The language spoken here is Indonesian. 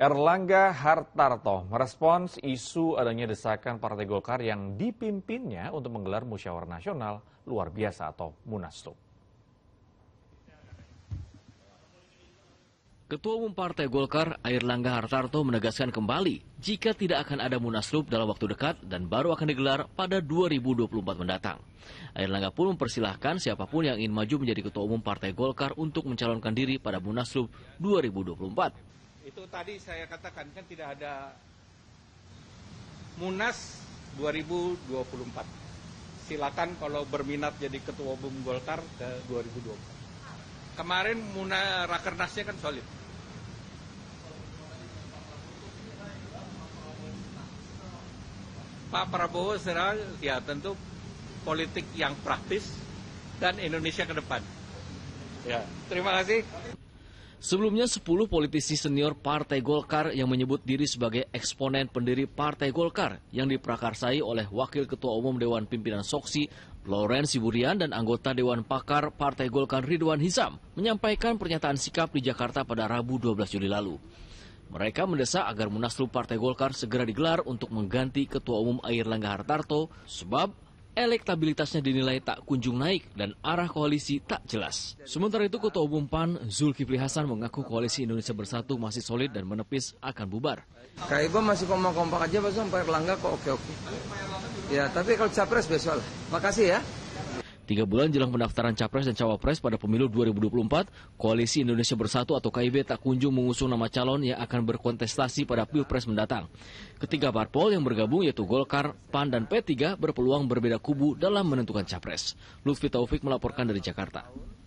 Erlangga Hartarto merespons isu adanya desakan Partai Golkar yang dipimpinnya untuk menggelar musyawarah nasional luar biasa atau Munaslup. Ketua Umum Partai Golkar Air Langga Hartarto menegaskan kembali jika tidak akan ada Munaslup dalam waktu dekat dan baru akan digelar pada 2024 mendatang. Air Langga pun mempersilahkan siapapun yang ingin maju menjadi Ketua Umum Partai Golkar untuk mencalonkan diri pada Munaslup 2024 itu tadi saya katakan kan tidak ada Munas 2024. Silakan kalau berminat jadi ketua umum Golkar ke 2024. Kemarin Muna Rakernasnya kan solid. Pak Prabowo serang ya tentu politik yang praktis dan Indonesia ke depan. Ya, terima kasih. Sebelumnya 10 politisi senior Partai Golkar yang menyebut diri sebagai eksponen pendiri Partai Golkar yang diprakarsai oleh Wakil Ketua Umum Dewan Pimpinan Soksi Loren Siburian dan anggota Dewan Pakar Partai Golkar Ridwan Hisam menyampaikan pernyataan sikap di Jakarta pada Rabu 12 Juli lalu. Mereka mendesak agar Munaslup Partai Golkar segera digelar untuk mengganti Ketua Umum Air Langga Hartarto sebab elektabilitasnya dinilai tak kunjung naik dan arah koalisi tak jelas. Sementara itu Ketua Umum PAN Zulkifli Hasan mengaku koalisi Indonesia Bersatu masih solid dan menepis akan bubar. Kayak gue masih kompak kompak aja, Pak Erlangga kok oke-oke. Ya, tapi kalau capres besok lah. Makasih ya. Tiga bulan jelang pendaftaran Capres dan Cawapres pada pemilu 2024, Koalisi Indonesia Bersatu atau KIB tak kunjung mengusung nama calon yang akan berkontestasi pada Pilpres mendatang. Ketiga parpol yang bergabung yaitu Golkar, PAN, dan P3 berpeluang berbeda kubu dalam menentukan Capres. Lutfi Taufik melaporkan dari Jakarta.